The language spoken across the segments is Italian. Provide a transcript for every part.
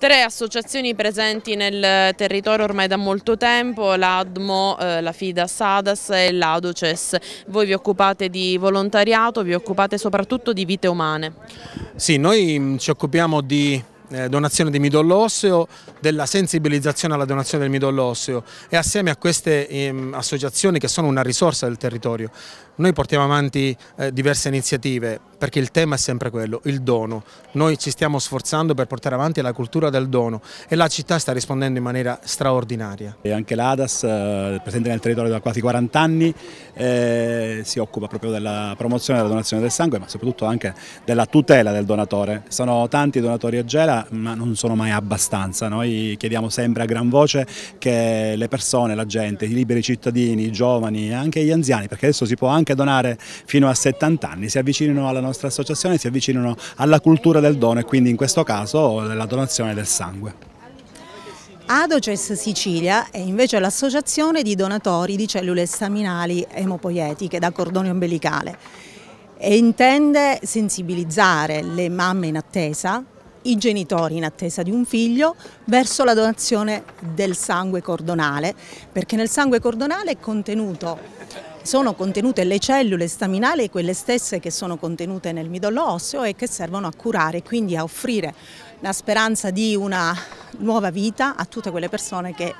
Tre associazioni presenti nel territorio ormai da molto tempo, l'ADMO, eh, la FIDA Sadas e l'ADOCES. Voi vi occupate di volontariato, vi occupate soprattutto di vite umane. Sì, noi mm, ci occupiamo di eh, donazione di midollo osseo, della sensibilizzazione alla donazione del midollo osseo e assieme a queste ehm, associazioni che sono una risorsa del territorio. Noi portiamo avanti eh, diverse iniziative, perché il tema è sempre quello, il dono. Noi ci stiamo sforzando per portare avanti la cultura del dono e la città sta rispondendo in maniera straordinaria. E anche l'ADAS, eh, presente nel territorio da quasi 40 anni, eh, si occupa proprio della promozione della donazione del sangue, ma soprattutto anche della tutela del donatore. Sono tanti i donatori a Gela, ma non sono mai abbastanza. Noi chiediamo sempre a gran voce che le persone, la gente, i liberi cittadini, i giovani, anche gli anziani, perché adesso si può anche donare fino a 70 anni, si avvicinino alla nostra nostra associazione si avvicinano alla cultura del dono e quindi in questo caso la donazione del sangue. Adoces Sicilia è invece l'associazione di donatori di cellule staminali emopoietiche da cordone ombelicale e intende sensibilizzare le mamme in attesa, i genitori in attesa di un figlio, verso la donazione del sangue cordonale, perché nel sangue cordonale è contenuto sono contenute le cellule staminali, quelle stesse che sono contenute nel midollo osseo e che servono a curare, quindi a offrire la speranza di una nuova vita a tutte quelle persone che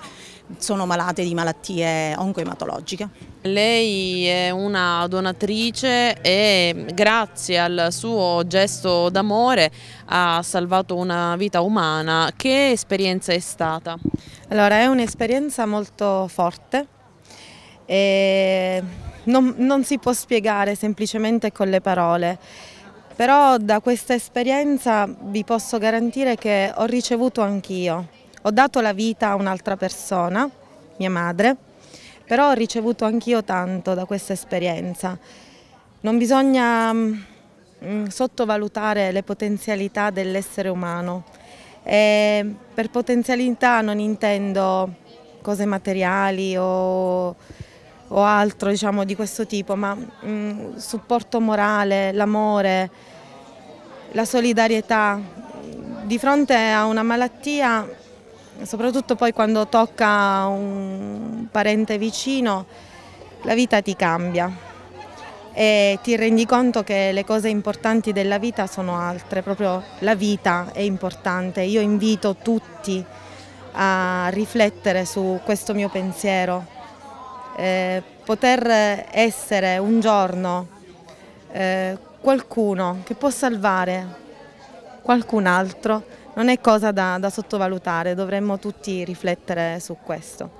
sono malate di malattie oncoematologiche. Lei è una donatrice e grazie al suo gesto d'amore ha salvato una vita umana. Che esperienza è stata? Allora è un'esperienza molto forte non, non si può spiegare semplicemente con le parole però da questa esperienza vi posso garantire che ho ricevuto anch'io. Ho dato la vita a un'altra persona, mia madre, però ho ricevuto anch'io tanto da questa esperienza. Non bisogna mm, mm, sottovalutare le potenzialità dell'essere umano. E per potenzialità non intendo cose materiali o o altro diciamo, di questo tipo, ma mh, mm, supporto morale, l'amore, la solidarietà. Di fronte a una malattia, soprattutto poi quando tocca un parente vicino, la vita ti cambia e ti rendi conto che le cose importanti della vita sono altre, proprio la vita è importante. Io invito tutti a riflettere su questo mio pensiero eh, poter essere un giorno eh, qualcuno che può salvare qualcun altro non è cosa da, da sottovalutare, dovremmo tutti riflettere su questo.